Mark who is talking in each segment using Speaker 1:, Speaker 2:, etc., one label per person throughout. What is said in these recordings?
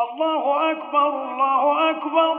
Speaker 1: الله أكبر الله أكبر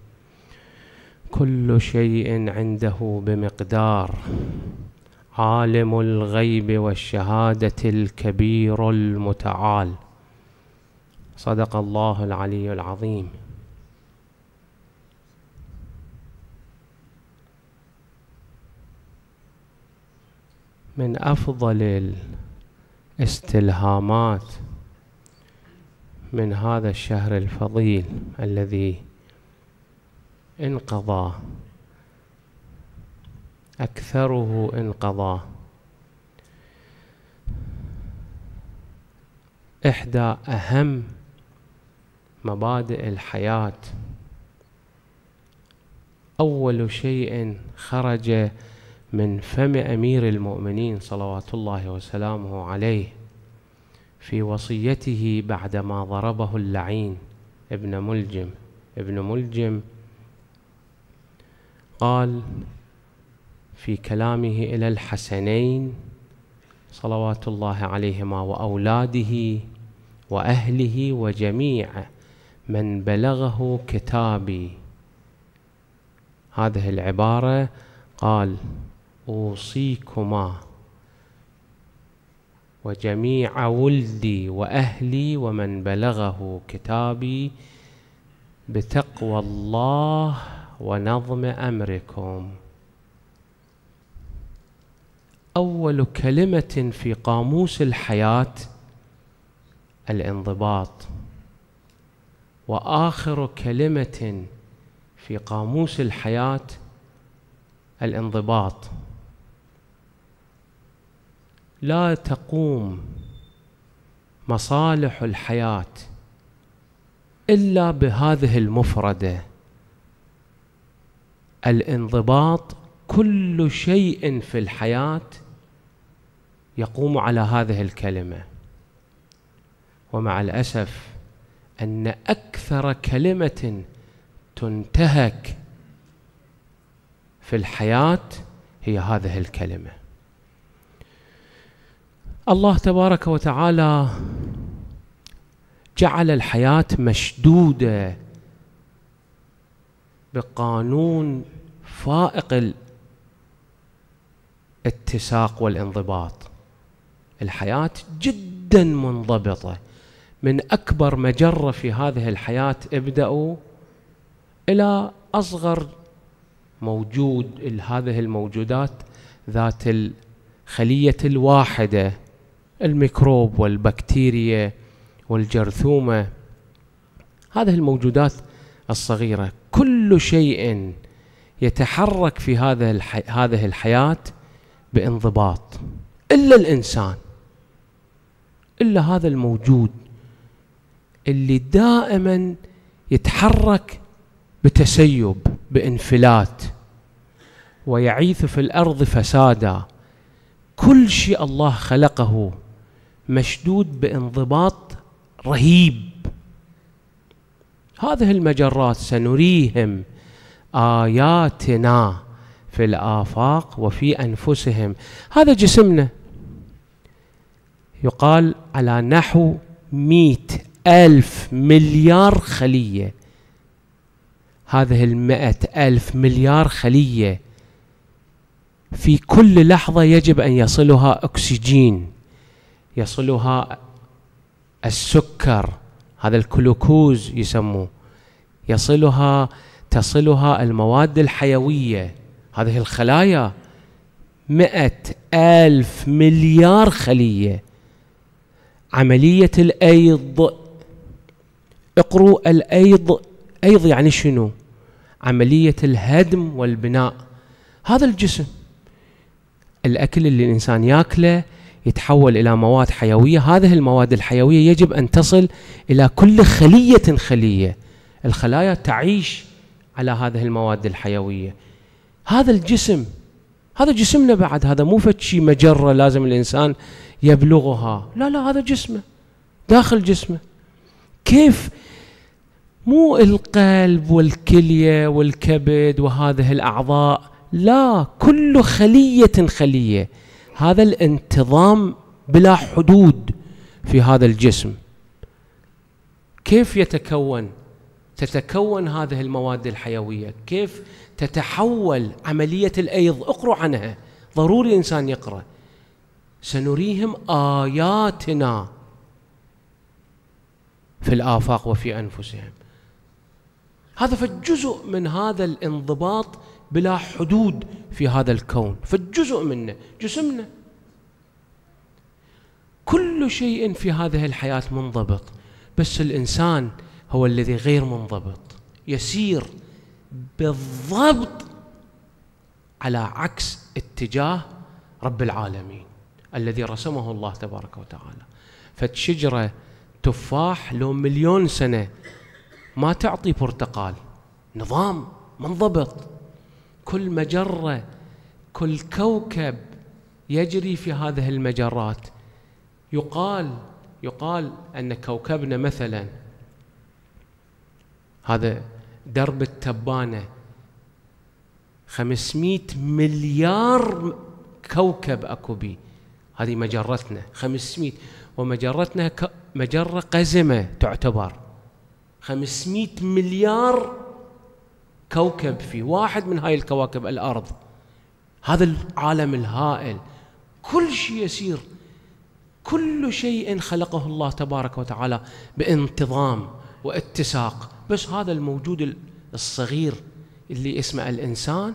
Speaker 1: كل شيء عنده بمقدار عالم الغيب والشهاده الكبير المتعال صدق الله العلي العظيم من افضل الاستلهامات من هذا الشهر الفضيل الذي انقضى أكثره انقضى إحدى أهم مبادئ الحياة أول شيء خرج من فم أمير المؤمنين صلوات الله وسلامه عليه في وصيته بعدما ضربه اللعين ابن ملجم ابن ملجم قال في كلامه إلى الحسنين صلوات الله عليهما وأولاده وأهله وجميع من بلغه كتابي هذه العبارة قال أوصيكما وجميع ولدي وأهلي ومن بلغه كتابي بتقوى الله ونظم امركم اول كلمه في قاموس الحياه الانضباط واخر كلمه في قاموس الحياه الانضباط لا تقوم مصالح الحياه الا بهذه المفرده الانضباط كل شيء في الحياه يقوم على هذه الكلمه ومع الاسف ان اكثر كلمه تنتهك في الحياه هي هذه الكلمه الله تبارك وتعالى جعل الحياه مشدوده بقانون فائق الاتساق والانضباط الحياة جدا منضبطة من أكبر مجرة في هذه الحياة ابدأوا إلى أصغر موجود هذه الموجودات ذات الخلية الواحدة الميكروب والبكتيريا والجرثومة هذه الموجودات الصغيرة كل شيء يتحرك في هذا الحي هذه الحياة بانضباط إلا الإنسان إلا هذا الموجود اللي دائما يتحرك بتسيب بانفلات ويعيث في الارض فسادا كل شيء الله خلقه مشدود بانضباط رهيب هذه المجرات سنريهم آياتنا في الآفاق وفي أنفسهم هذا جسمنا يقال على نحو مئة ألف مليار خلية هذه المئة ألف مليار خلية في كل لحظة يجب أن يصلها أكسجين يصلها السكر هذا الكلوكوز يسموه يصلها تصلها المواد الحيوية هذه الخلايا مئة ألف مليار خلية عملية الأيض اقروا الأيض أيض يعني شنو عملية الهدم والبناء هذا الجسم الأكل اللي الإنسان ياكله يتحول الى مواد حيويه هذه المواد الحيويه يجب ان تصل الى كل خليه خليه الخلايا تعيش على هذه المواد الحيويه هذا الجسم هذا جسمنا بعد هذا مو شي مجره لازم الانسان يبلغها لا لا هذا جسمه داخل جسمه كيف مو القلب والكليه والكبد وهذه الاعضاء لا كل خليه خليه هذا الانتظام بلا حدود في هذا الجسم كيف يتكون تتكون هذه المواد الحيويه كيف تتحول عمليه الايض اقروا عنها ضروري الانسان يقرا سنريهم اياتنا في الافاق وفي انفسهم هذا فجزء من هذا الانضباط بلا حدود في هذا الكون فالجزء منه جسمنا كل شيء في هذه الحياة منضبط بس الإنسان هو الذي غير منضبط يسير بالضبط على عكس اتجاه رب العالمين الذي رسمه الله تبارك وتعالى فالشجرة تفاح لو مليون سنة ما تعطي برتقال نظام منضبط كل مجرة كل كوكب يجري في هذه المجرات يقال يقال أن كوكبنا مثلا هذا درب التبانة 500 مليار كوكب أكو بي هذه مجرتنا 500 ومجرتنا مجرة قزمة تعتبر 500 مليار كوكب في واحد من هاي الكواكب الارض هذا العالم الهائل كل شيء يسير كل شيء خلقه الله تبارك وتعالى بانتظام واتساق بس هذا الموجود الصغير اللي اسمه الانسان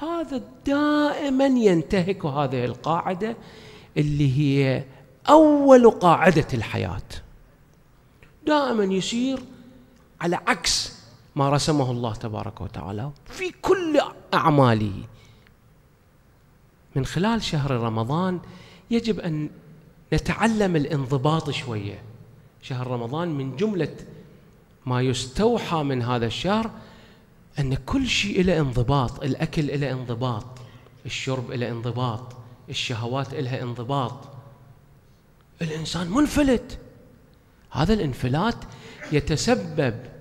Speaker 1: هذا دائما ينتهك هذه القاعده اللي هي اول قاعده الحياه دائما يسير على عكس ما رسمه الله تبارك وتعالى في كل أعماله من خلال شهر رمضان يجب أن نتعلم الانضباط شوية شهر رمضان من جملة ما يستوحى من هذا الشهر أن كل شيء له انضباط الأكل له انضباط الشرب له انضباط الشهوات لها انضباط الإنسان منفلت هذا الانفلات يتسبب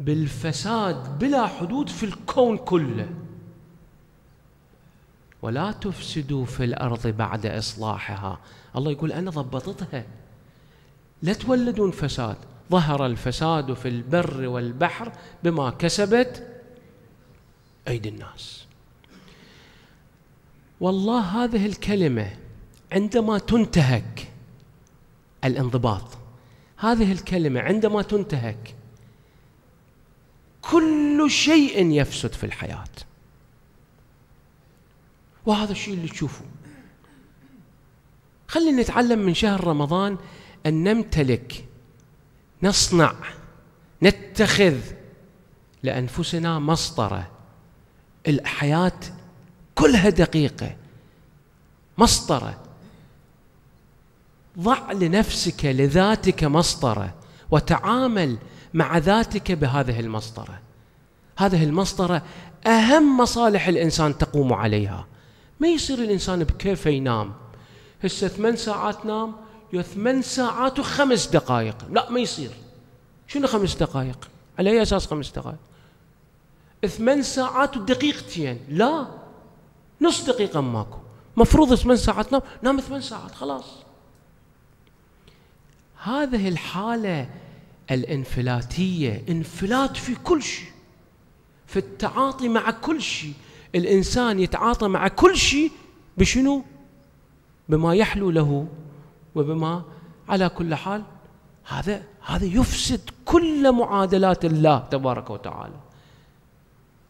Speaker 1: بالفساد بلا حدود في الكون كله ولا تفسدوا في الارض بعد اصلاحها الله يقول انا ضبطتها لا تولدون فساد ظهر الفساد في البر والبحر بما كسبت ايدي الناس والله هذه الكلمه عندما تنتهك الانضباط هذه الكلمه عندما تنتهك كل شيء يفسد في الحياة وهذا الشيء اللي تشوفه خلينا نتعلم من شهر رمضان أن نمتلك نصنع نتخذ لأنفسنا مسطرة الحياة كلها دقيقة مسطرة ضع لنفسك لذاتك مسطرة وتعامل مع ذاتك بهذه المسطره هذه المسطره اهم مصالح الانسان تقوم عليها ما يصير الانسان بكيفه ينام هسه ثمان ساعات نام يا ثمان ساعات وخمس دقائق لا ما يصير شنو خمس دقائق على اي اساس خمس دقائق ثمان ساعات ودقيقتين لا نص دقيقه ماكو مفروض ثمان ساعات نام نام ثمان ساعات خلاص هذه الحاله الانفلاتية انفلات في كل شيء في التعاطي مع كل شيء الإنسان يتعاطى مع كل شيء بشنو بما يحلو له وبما على كل حال هذا هذا يفسد كل معادلات الله تبارك وتعالى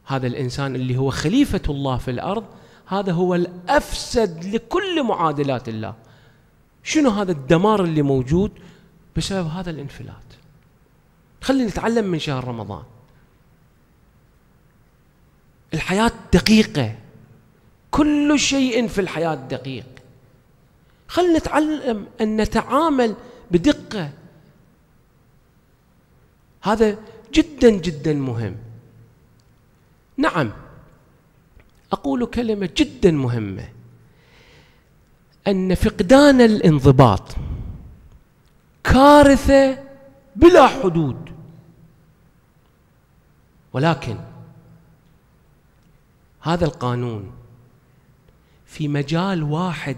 Speaker 1: هذا الانسان اللي هو خليفه الله في الارض هذا هو الافسد لكل معادلات الله شنو هذا الدمار اللي موجود بسبب هذا الانفلات خلينا نتعلم من شهر رمضان الحياة دقيقة كل شيء في الحياة دقيق خلينا نتعلم أن نتعامل بدقة هذا جدا جدا مهم نعم أقول كلمة جدا مهمة أن فقدان الانضباط كارثة بلا حدود ولكن هذا القانون في مجال واحد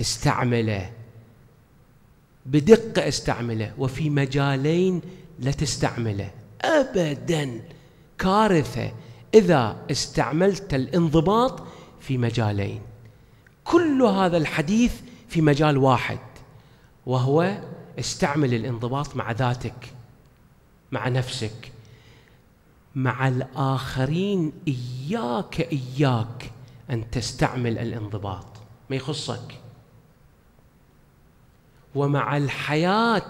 Speaker 1: استعمله بدقة استعمله وفي مجالين لا تستعمله أبدا كارثة إذا استعملت الانضباط في مجالين كل هذا الحديث في مجال واحد وهو استعمل الانضباط مع ذاتك مع نفسك مع الآخرين إياك إياك أن تستعمل الانضباط ما يخصك ومع الحياة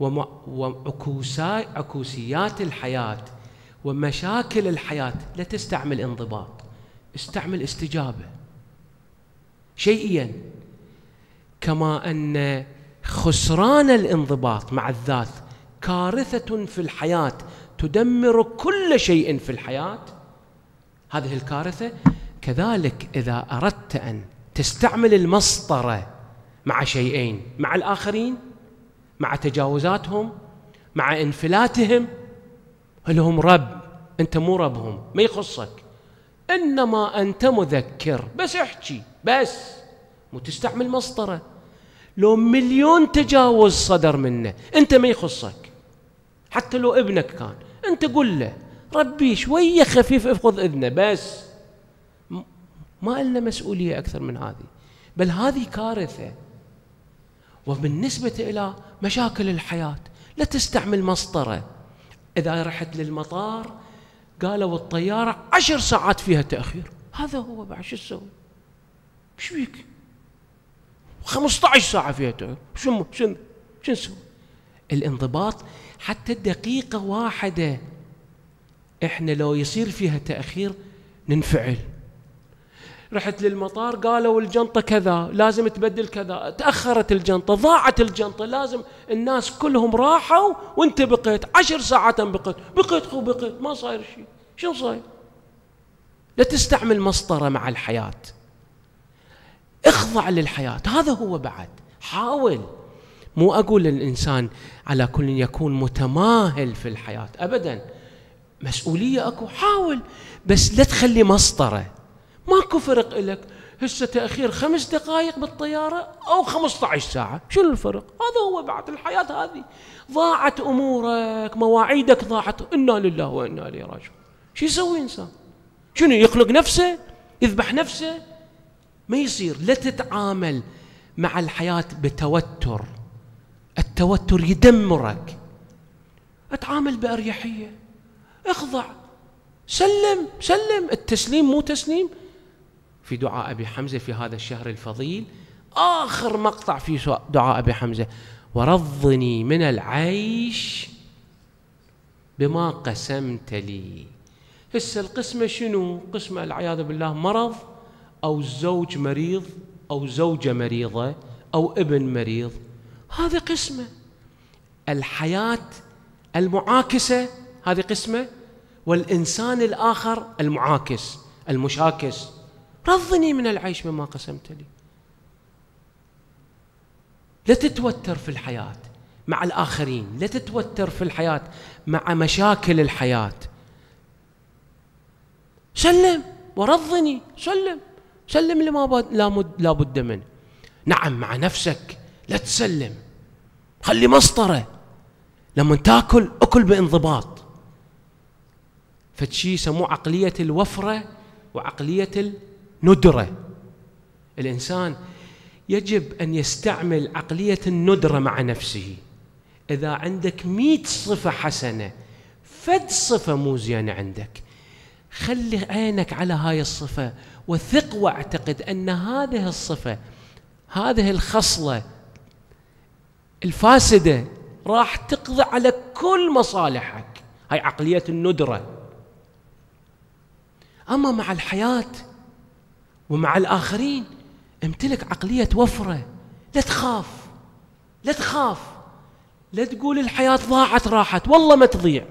Speaker 1: وعكوسيات الحياة ومشاكل الحياة لا تستعمل انضباط استعمل استجابة شيئيا كما أن خسران الانضباط مع الذات كارثة في الحياة تدمر كل شيء في الحياة هذه الكارثة كذلك إذا أردت أن تستعمل المسطرة مع شيئين مع الآخرين مع تجاوزاتهم مع انفلاتهم لهم رب أنت مو ربهم ما يخصك إنما أنت مذكر بس احكي بس مو تستعمل مسطرة لو مليون تجاوز صدر منه أنت ما يخصك حتى لو ابنك كان أنت قل له ربي شوية خفيف افقد إذنه بس ما لنا مسؤولية أكثر من هذه بل هذه كارثة وبالنسبة إلى مشاكل الحياة لا تستعمل مسطرة إذا رحت للمطار قالوا الطيارة عشر ساعات فيها تأخير هذا هو بعد شو تسوي؟ ايش بيك؟ 15 ساعة فيها تأخير شو شو شو نسوي؟ الانضباط حتى دقيقة واحدة احنا لو يصير فيها تأخير ننفعل رحت للمطار قالوا الجنطة كذا لازم تبدل كذا تأخرت الجنطة ضاعت الجنطة لازم الناس كلهم راحوا وانت بقيت عشر ساعات بقيت بقيت خو بقيت ما صاير شيء شنو صاير لا تستعمل مسطرة مع الحياة اخضع للحياة هذا هو بعد حاول مو أقول الإنسان على كل يكون متماهل في الحياة أبدا مسؤولية أكو حاول بس لا تخلي مسطرة ماكو فرق لك هسه تأخير خمس دقائق بالطيارة أو 15 ساعة شنو الفرق هذا هو بعد الحياة هذه ضاعت أمورك مواعيدك ضاعت إنا لله وإنا إليه راجعون شو يسوي إنسان شنو يخلق نفسه يذبح نفسه ما يصير لا تتعامل مع الحياة بتوتر التوتر يدمرك اتعامل بأريحية اخضع سلم سلم التسليم مو تسليم في دعاء أبي حمزة في هذا الشهر الفضيل آخر مقطع في دعاء أبي حمزة ورضني من العيش بما قسمت لي هسه القسمة شنو قسمة العياذ بالله مرض أو الزوج مريض أو زوجة مريضة أو ابن مريض هذا قسمه الحياة المعاكسة هذه قسمة والإنسان الآخر المعاكس المشاكس رضني من العيش مما قسمت لي لا تتوتر في الحياة مع الآخرين لا تتوتر في الحياة مع مشاكل الحياة سلم ورضني سلم سلم لما لا بد منه نعم مع نفسك لا تسلم خلي مسطره لما تاكل اكل بانضباط فتشي يسموه عقليه الوفره وعقليه الندره الانسان يجب ان يستعمل عقليه الندره مع نفسه اذا عندك مئة صفه حسنه فد صفه مو زينه عندك خلي عينك على هاي الصفه وثق واعتقد ان هذه الصفه هذه الخصله الفاسدة راح تقضي على كل مصالحك هاي عقلية الندرة أما مع الحياة ومع الآخرين امتلك عقلية وفرة لا تخاف لا تخاف لا تقول الحياة ضاعت راحت والله ما تضيع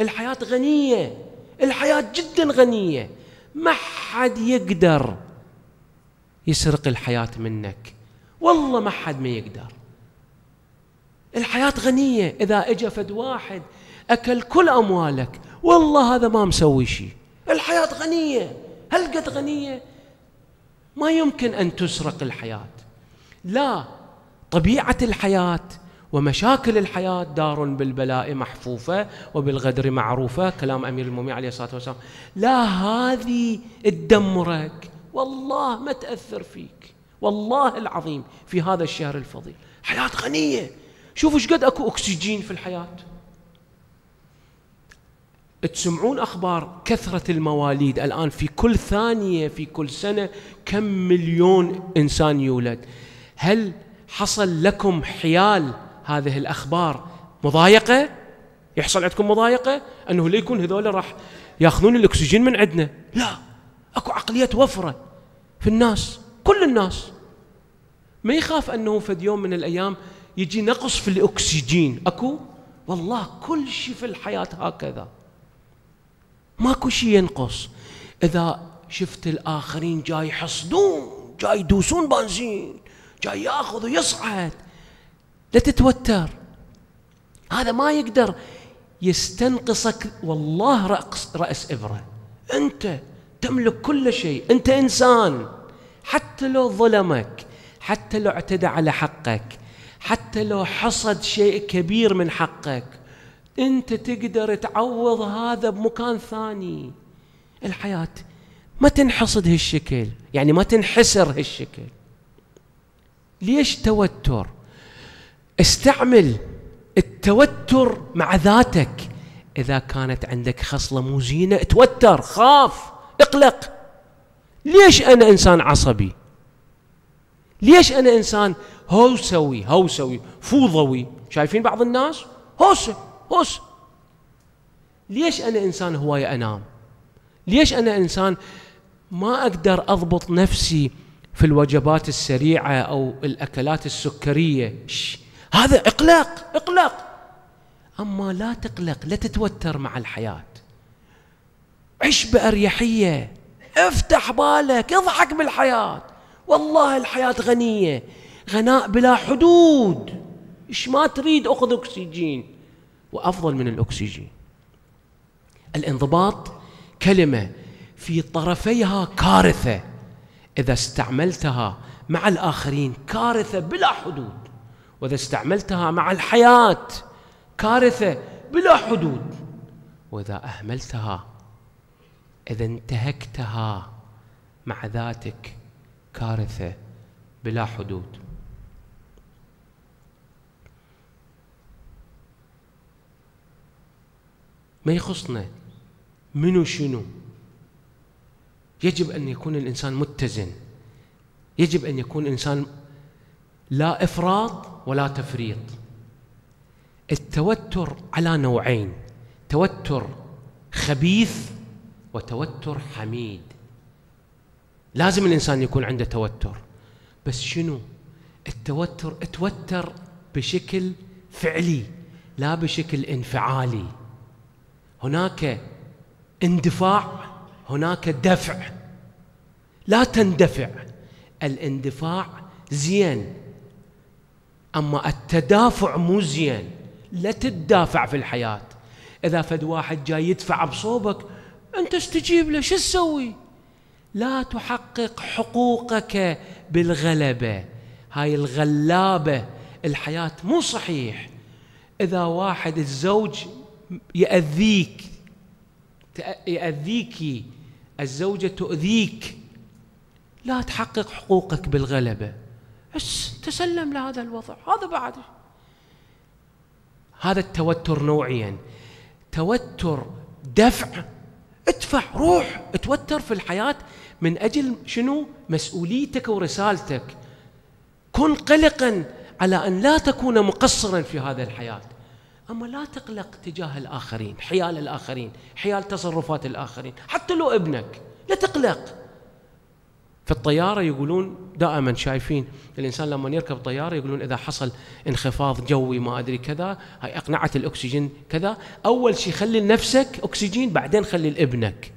Speaker 1: الحياة غنية الحياة جدا غنية ما حد يقدر يسرق الحياة منك والله ما حد ما يقدر الحياة غنية إذا إجا فد واحد أكل كل أموالك والله هذا ما مسوي شيء الحياة غنية هل قد غنية ما يمكن أن تسرق الحياة لا طبيعة الحياة ومشاكل الحياة دار بالبلاء محفوفة وبالغدر معروفة كلام أمير المؤمنين عليه الصلاة والسلام لا هذه تدمرك والله ما تأثر فيك والله العظيم في هذا الشهر الفضيل حياة غنية شوفوا ايش قد اكو اكسجين في الحياه تسمعون اخبار كثره المواليد الان في كل ثانيه في كل سنه كم مليون انسان يولد هل حصل لكم حيال هذه الاخبار مضايقه يحصل عندكم مضايقه انه ليكون هذول راح ياخذون الاكسجين من عندنا لا اكو عقليه وفره في الناس كل الناس ما يخاف انه في يوم من الايام يجي نقص في الأكسجين أكو والله كل شيء في الحياة هكذا ماكو شيء ينقص إذا شفت الآخرين جاي يحصدون جاي يدوسون بنزين جاي ياخذ ويصعد لا تتوتر هذا ما يقدر يستنقصك والله رأس, رأس إبرة أنت تملك كل شيء أنت إنسان حتى لو ظلمك حتى لو اعتدى على حقك حتى لو حصد شيء كبير من حقك انت تقدر تعوض هذا بمكان ثاني الحياه ما تنحصد هالشكل يعني ما تنحسر هالشكل ليش توتر استعمل التوتر مع ذاتك اذا كانت عندك خصله مو زينه توتر خاف اقلق ليش انا انسان عصبي ليش انا انسان هوسوي هوسوي فوضوي شايفين بعض الناس هوس هوس ليش انا انسان هوايه انام ليش انا انسان ما اقدر اضبط نفسي في الوجبات السريعه او الاكلات السكريه هذا اقلاق اقلاق اما لا تقلق لا تتوتر مع الحياه عش باريحيه افتح بالك اضحك بالحياه والله الحياه غنيه غناء بلا حدود إيش ما تريد أخذ أكسجين وأفضل من الأكسجين الانضباط كلمة في طرفيها كارثة إذا استعملتها مع الآخرين كارثة بلا حدود وإذا استعملتها مع الحياة كارثة بلا حدود وإذا أهملتها إذا انتهكتها مع ذاتك كارثة بلا حدود ما يخصنا منو شنو يجب أن يكون الإنسان متزن يجب أن يكون الإنسان لا إفراط ولا تفريط التوتر على نوعين توتر خبيث وتوتر حميد لازم الإنسان يكون عنده توتر بس شنو التوتر اتوتر بشكل فعلي لا بشكل انفعالي هناك اندفاع هناك دفع لا تندفع الاندفاع زين اما التدافع مو زين لا تدافع في الحياه اذا فد واحد جاي يدفع بصوبك انت استجيب له شو تسوي لا تحقق حقوقك بالغلبه هاي الغلابه الحياه مو صحيح اذا واحد الزوج يأذيك يأذيك الزوجة تؤذيك لا تحقق حقوقك بالغلبة بس تسلم لهذا الوضع هذا بعد هذا التوتر نوعيا توتر دفع ادفع روح اتوتر في الحياة من أجل شنو مسؤوليتك ورسالتك كن قلقا على أن لا تكون مقصرا في هذا الحياة أما لا تقلق تجاه الآخرين حيال الآخرين حيال تصرفات الآخرين حتى لو ابنك لا تقلق في الطيارة يقولون دائما شايفين الإنسان لما يركب طيارة يقولون إذا حصل انخفاض جوي ما أدري كذا هاي أقنعة الأكسجين كذا أول شيء خلي لنفسك أكسجين بعدين خلي لابنك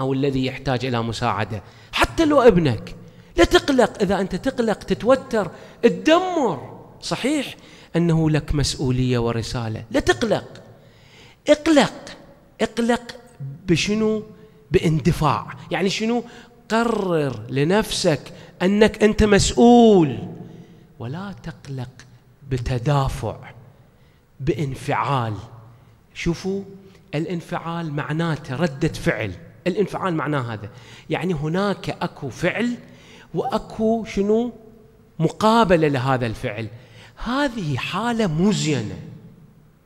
Speaker 1: أو الذي يحتاج إلى مساعدة حتى لو ابنك لا تقلق إذا أنت تقلق تتوتر تدمر صحيح أنه لك مسؤولية ورسالة لا تقلق اقلق اقلق بشنو باندفاع يعني شنو قرر لنفسك أنك أنت مسؤول ولا تقلق بتدافع بانفعال شوفوا الانفعال معناته ردة فعل الانفعال معناه هذا يعني هناك أكو فعل وأكو شنو مقابلة لهذا الفعل هذه حالة مزينة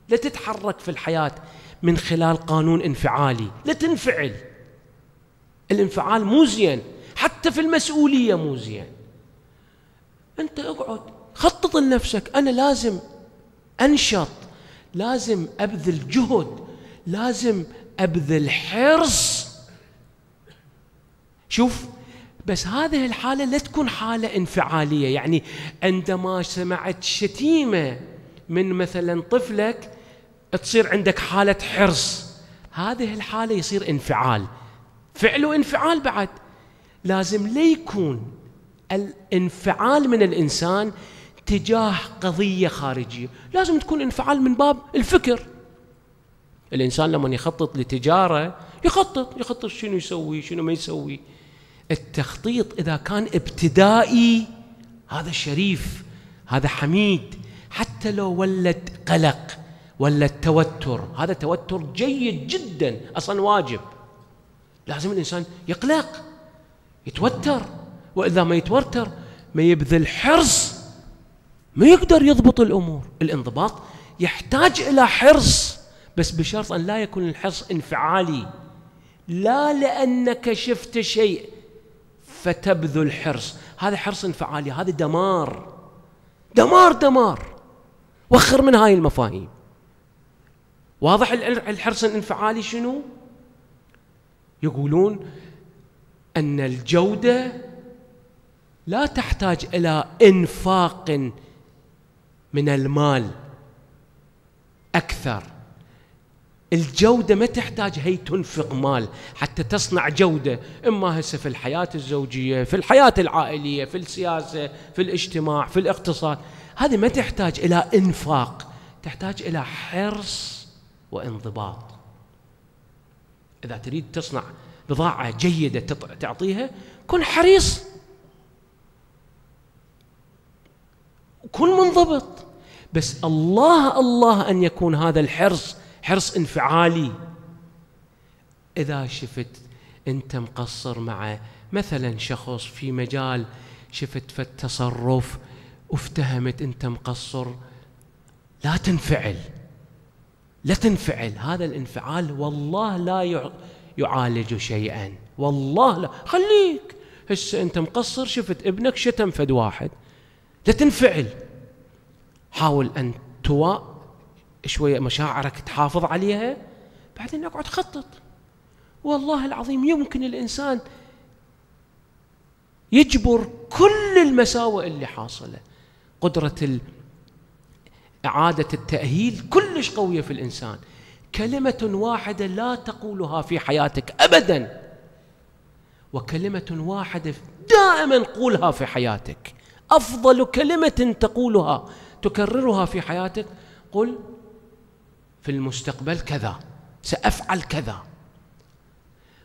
Speaker 1: لا تتحرك في الحياة من خلال قانون انفعالي لا تنفعل الانفعال مزين حتى في المسؤولية مزين أنت اقعد خطط لنفسك أنا لازم أنشط لازم أبذل جهد لازم أبذل حرص شوف بس هذه الحالة لا تكون حالة انفعالية يعني عندما سمعت شتيمة من مثلا طفلك تصير عندك حالة حرص هذه الحالة يصير انفعال فعله انفعال بعد لازم لا يكون الانفعال من الإنسان تجاه قضية خارجية لازم تكون انفعال من باب الفكر الإنسان لما يخطط لتجارة يخطط يخطط شنو يسوي شنو ما يسوي التخطيط إذا كان ابتدائي هذا شريف هذا حميد حتى لو ولد قلق ولد توتر هذا توتر جيد جدا أصلا واجب لازم الإنسان يقلق يتوتر وإذا ما يتوتر ما يبذل حرص ما يقدر يضبط الأمور الانضباط يحتاج إلى حرص بس بشرط أن لا يكون الحرص انفعالي لا لأنك شفت شيء فتبذل حرص هذا حرص انفعالي هذا دمار دمار دمار وخر من هاي المفاهيم واضح الحرص الانفعالي شنو يقولون ان الجوده لا تحتاج الى انفاق من المال اكثر الجودة ما تحتاج هي تنفق مال حتى تصنع جودة إما هسه في الحياة الزوجية في الحياة العائلية في السياسة في الاجتماع في الاقتصاد هذه ما تحتاج إلى إنفاق تحتاج إلى حرص وانضباط إذا تريد تصنع بضاعة جيدة تعطيها كن حريص كن منضبط بس الله الله أن يكون هذا الحرص حرص انفعالي إذا شفت أنت مقصر مع مثلا شخص في مجال شفت في التصرف وافتهمت أنت مقصر لا تنفعل لا تنفعل هذا الانفعال والله لا يعالج شيئا والله لا خليك هسه انت مقصر شفت ابنك شتم فد واحد لا تنفعل حاول ان توا شوية مشاعرك تحافظ عليها بعدين اقعد خطط والله العظيم يمكن الإنسان يجبر كل المساوئ اللي حاصله قدرة إعادة التأهيل كلش قوية في الإنسان كلمة واحدة لا تقولها في حياتك أبدا وكلمة واحدة دائما قولها في حياتك أفضل كلمة تقولها تكررها في حياتك قل في المستقبل كذا سافعل كذا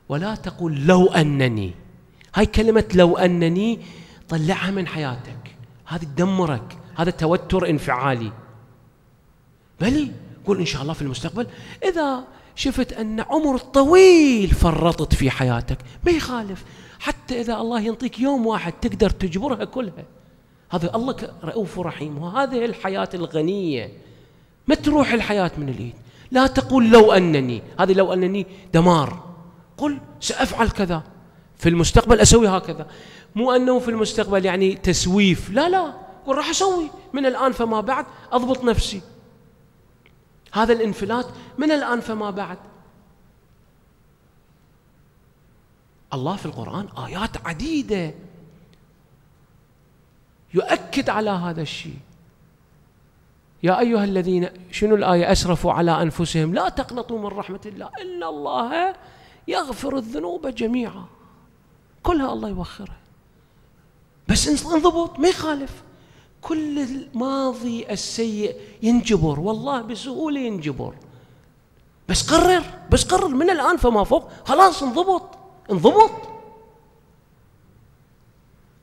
Speaker 1: ولا تقول لو انني هاي كلمه لو انني طلعها من حياتك هذه تدمرك هذا توتر انفعالي بل قل ان شاء الله في المستقبل اذا شفت ان عمر طويل فرطت في حياتك ما يخالف حتى اذا الله ينطيك يوم واحد تقدر تجبرها كلها هذا الله رؤوف رحيم وهذه الحياه الغنيه ما تروح الحياة من الإيد لا تقول لو أنني هذه لو أنني دمار قل سأفعل كذا في المستقبل أسوي هكذا مو أنه في المستقبل يعني تسويف لا لا قل راح أسوي من الآن فما بعد أضبط نفسي هذا الانفلات من الآن فما بعد الله في القرآن آيات عديدة يؤكد على هذا الشيء يا أيها الذين شنو الآية أسرفوا على أنفسهم لا تقنطوا من رحمة الله إن الله يغفر الذنوب جميعا كلها الله يوخرها بس انضبط ما يخالف كل الماضي السيء ينجبر والله بسهولة ينجبر بس قرر بس قرر من الآن فما فوق خلاص انضبط انضبط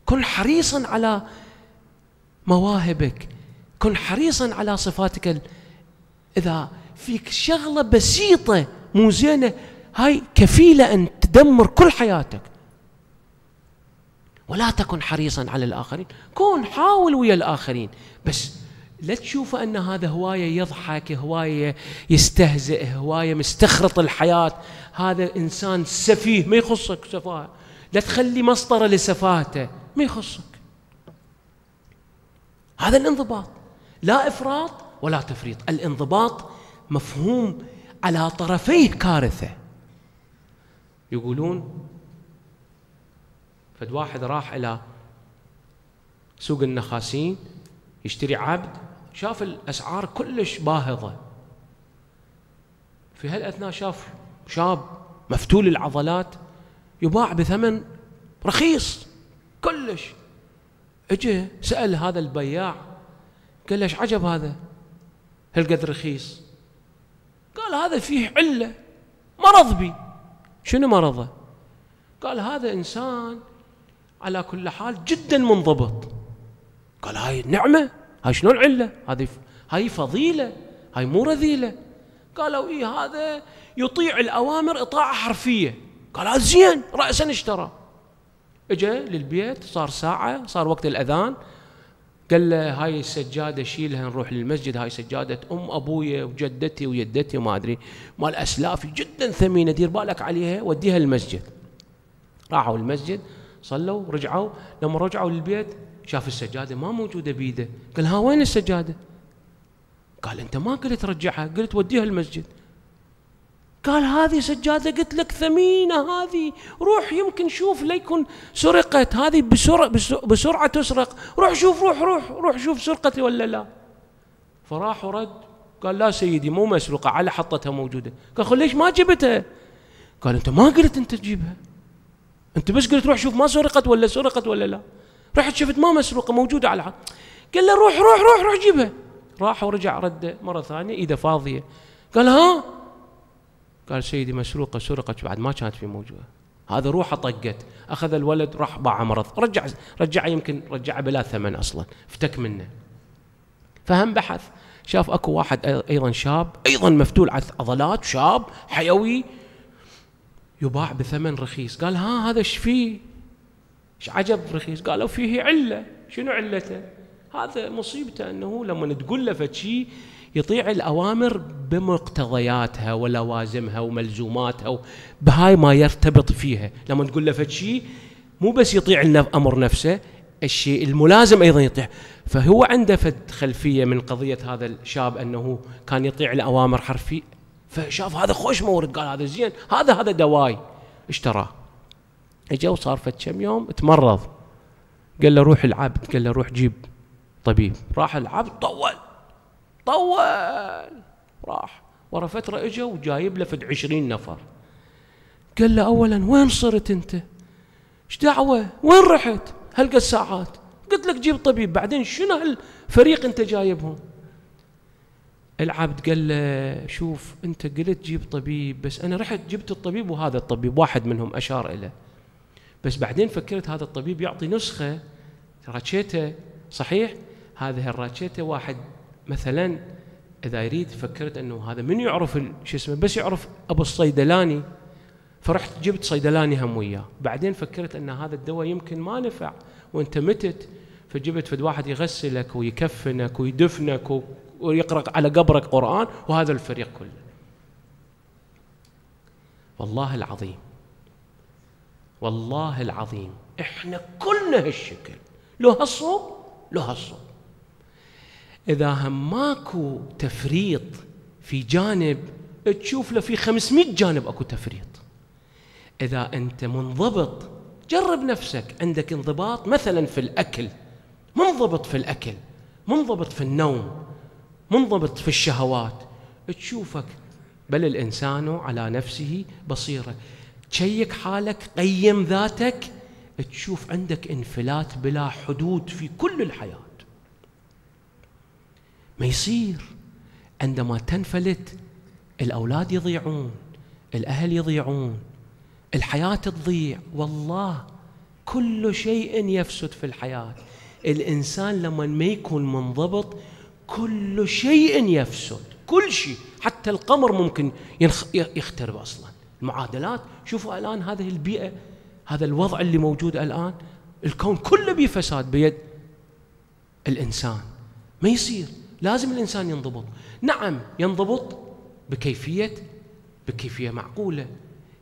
Speaker 1: كن حريصا على مواهبك كن حريصا على صفاتك اذا فيك شغله بسيطه مو زينه هاي كفيله ان تدمر كل حياتك ولا تكن حريصا على الاخرين كون حاول ويا الاخرين بس لا تشوف ان هذا هوايه يضحك هوايه يستهزئ هوايه مستخرط الحياه هذا انسان سفيه ما يخصك سفاهه لا تخلي مسطره لسفاهته ما يخصك هذا الانضباط لا إفراط ولا تفريط الانضباط مفهوم على طرفيه كارثة يقولون فد واحد راح إلى سوق النخاسين يشتري عبد شاف الأسعار كلش باهظة في هالأثناء شاف شاب مفتول العضلات يباع بثمن رخيص كلش اجى سأل هذا البياع قال له عجب هذا هالقد رخيص قال هذا فيه علة مرض بي شنو مرضه قال هذا إنسان على كل حال جدا منضبط قال هاي نعمة هاي شنو العلة هذه هاي فضيلة هاي مو رذيلة قالوا إيه هذا يطيع الأوامر إطاعة حرفية قال زين رأسا اشترى اجى للبيت صار ساعة صار وقت الأذان قال له هاي السجاده شيلها نروح للمسجد هاي سجاده ام ابويا وجدتي ويدتي وما ادري مال اسلاف جدا ثمينه دير بالك عليها وديها المسجد راحوا المسجد صلوا رجعوا لما رجعوا للبيت شاف السجاده ما موجوده بيده قال ها وين السجاده؟ قال انت ما قلت رجعها قلت وديها المسجد قال هذه سجادة قلت لك ثمينة هذه روح يمكن شوف ليكن سرقت هذه بسرعة, بسرعة تسرق روح شوف روح روح روح شوف سرقتي ولا لا فراح ورد قال لا سيدي مو مسروقة على حطتها موجودة قال خل ليش ما جبتها قال انت ما قلت انت تجيبها انت بس قلت روح شوف ما سرقت ولا سرقت ولا لا رحت شفت ما مسروقة موجودة على حط قال له روح روح روح روح جيبها راح ورجع رد مرة ثانية إيده فاضية قال ها قال سيدي مسروقة سرقت بعد ما كانت في موجودة هذا روحه طقت أخذ الولد راح باع مرض رجع رجع يمكن رجع بلا ثمن أصلا افتك منه فهم بحث شاف اكو واحد ايضا شاب ايضا مفتول عضلات شاب حيوي يباع بثمن رخيص قال ها هذا ايش فيه؟ ايش عجب رخيص؟ قالوا فيه عله شنو علته؟ هذا مصيبته انه لما تقول له فشي يطيع الأوامر بمقتضياتها ولوازمها وملزوماتها بهاي ما يرتبط فيها لما تقول له فد شيء مو بس يطيع الأمر نفسه الشيء الملازم أيضا يطيع فهو عنده فد خلفية من قضية هذا الشاب أنه كان يطيع الأوامر حرفي فشاف هذا خوش مورد قال هذا زين هذا هذا دواي اشتراه اجا وصار فد كم يوم تمرض قال له روح العبد قال له روح جيب طبيب راح العبد طول طول راح ورا فترة اجا وجايب له فد عشرين نفر قال له أولا وين صرت أنت؟ ايش دعوة؟ وين رحت؟ هلقى الساعات قلت لك جيب طبيب بعدين شنو هالفريق أنت جايبهم؟ العبد قال له شوف أنت قلت جيب طبيب بس أنا رحت جبت الطبيب وهذا الطبيب واحد منهم أشار إليه بس بعدين فكرت هذا الطبيب يعطي نسخة راتشيته صحيح؟ هذه الراتشيته واحد مثلا اذا يريد فكرت انه هذا من يعرف شو اسمه بس يعرف ابو الصيدلاني فرحت جبت صيدلاني هم وياه بعدين فكرت ان هذا الدواء يمكن ما نفع وانت متت فجبت فد واحد يغسلك ويكفنك ويدفنك ويقرا على قبرك قران وهذا الفريق كله والله العظيم والله العظيم احنا كلنا هالشكل لو هالصوب لو هالصوب اذا هم ماكو تفريط في جانب تشوف له في 500 جانب اكو تفريط اذا انت منضبط جرب نفسك عندك انضباط مثلا في الاكل منضبط في الاكل منضبط في النوم منضبط في الشهوات تشوفك بل الانسان على نفسه بصيره تشيك حالك قيم ذاتك تشوف عندك انفلات بلا حدود في كل الحياه ما يصير عندما تنفلت الأولاد يضيعون الأهل يضيعون الحياة تضيع والله كل شيء يفسد في الحياة الإنسان لما ما يكون منضبط كل شيء يفسد كل شيء حتى القمر ممكن ينخ... يخترب أصلا المعادلات شوفوا الآن هذه البيئة هذا الوضع اللي موجود الآن الكون كله بفساد بيد الإنسان ما يصير لازم الإنسان ينضبط نعم ينضبط بكيفية بكيفية معقولة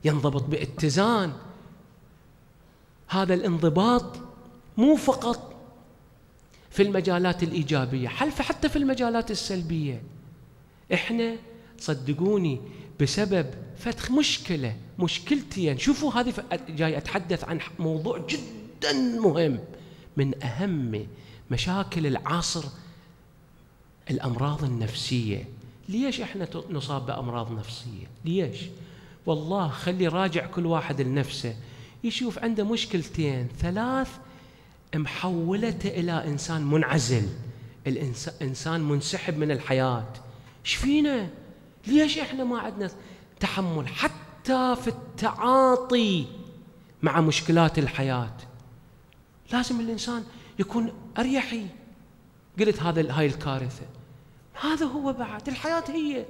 Speaker 1: ينضبط باتزان هذا الانضباط مو فقط في المجالات الإيجابية حلف حتى في المجالات السلبية إحنا صدقوني بسبب فتح مشكلة مشكلتين يعني. شوفوا هذه جاي أتحدث عن موضوع جدا مهم من أهم مشاكل العصر الأمراض النفسية ليش احنا نصاب بأمراض نفسية ليش والله خلي راجع كل واحد لنفسه يشوف عنده مشكلتين ثلاث محولته إلى إنسان منعزل الإنسان منسحب من الحياة ايش فينا ليش احنا ما عندنا تحمل حتى في التعاطي مع مشكلات الحياة لازم الإنسان يكون أريحي قلت هذا هاي الكارثة هذا هو بعد الحياة هي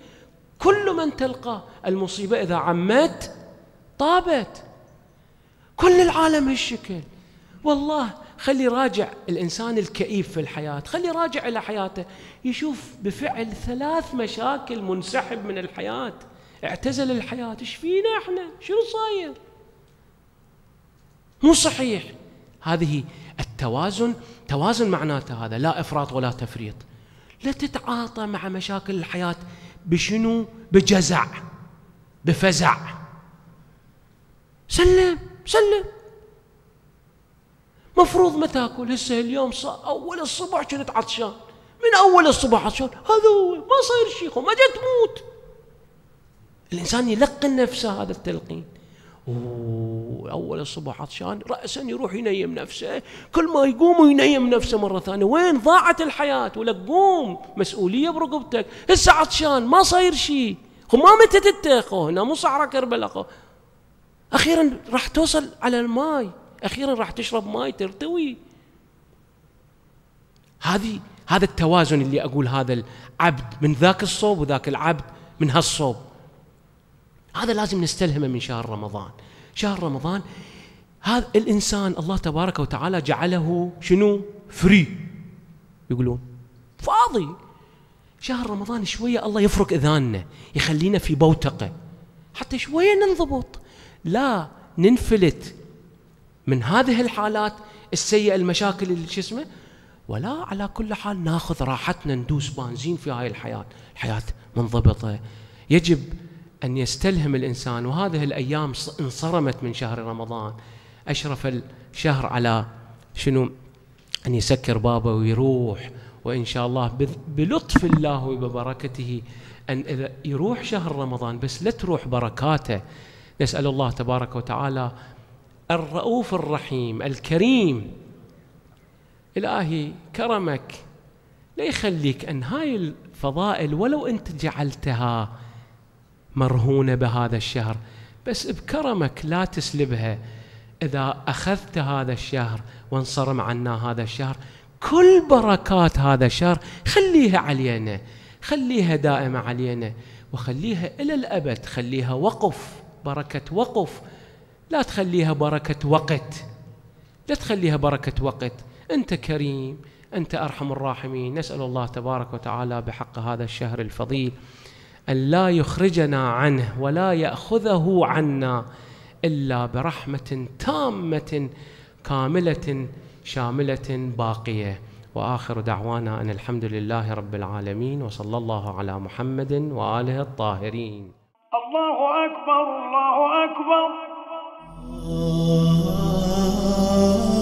Speaker 1: كل من تلقى المصيبة إذا عمت طابت كل العالم هالشكل والله خلي راجع الإنسان الكئيب في الحياة خلي راجع إلى حياته يشوف بفعل ثلاث مشاكل منسحب من الحياة اعتزل الحياة ايش فينا احنا شنو صاير مو صحيح هذه التوازن توازن معناته هذا لا إفراط ولا تفريط لا تتعاطى مع مشاكل الحياة بشنو بجزع بفزع سلم سلم مفروض ما تاكل هسه اليوم اول الصبح كنت عطشان من اول الصبح عطشان هذا هو ما صاير شيخ ما جت تموت الانسان يلقن نفسه هذا التلقين واول الصبح عطشان راسا يروح ينيم نفسه كل ما يقوم وينيم نفسه مره ثانيه وين ضاعت الحياه ولا قوم مسؤوليه برقبتك هسه عطشان ما صاير شيء ما متت انت هنا مو صحراء كربلاء اخيرا راح توصل على الماي اخيرا راح تشرب ماي ترتوي هذه هذا التوازن اللي اقول هذا العبد من ذاك الصوب وذاك العبد من هالصوب هذا لازم نستلهمه من شهر رمضان شهر رمضان هذا الانسان الله تبارك وتعالى جعله شنو فري يقولون فاضي شهر رمضان شويه الله يفرك اذاننا يخلينا في بوتقه حتى شويه ننضبط لا ننفلت من هذه الحالات السيئه المشاكل اللي شو اسمه ولا على كل حال ناخذ راحتنا ندوس بنزين في هاي الحياه الحياه منضبطه يجب أن يستلهم الإنسان وهذه الأيام انصرمت من شهر رمضان أشرف الشهر على شنو أن يسكر بابه ويروح وإن شاء الله بلطف الله وببركته أن إذا يروح شهر رمضان بس لا تروح بركاته نسأل الله تبارك وتعالى الرؤوف الرحيم الكريم الهي كرمك لا يخليك ان هاي الفضائل ولو انت جعلتها مرهونه بهذا الشهر بس بكرمك لا تسلبها اذا اخذت هذا الشهر وانصرم عنا هذا الشهر كل بركات هذا الشهر خليها علينا خليها دائمه علينا وخليها الى الابد خليها وقف بركه وقف لا تخليها بركه وقت لا تخليها بركه وقت انت كريم انت ارحم الراحمين نسال الله تبارك وتعالى بحق هذا الشهر الفضيل أن لا يخرجنا عنه ولا يأخذه عنا إلا برحمة تامة كاملة شاملة باقية وآخر دعوانا أن الحمد لله رب العالمين وصلى الله على محمد وآله الطاهرين الله أكبر الله أكبر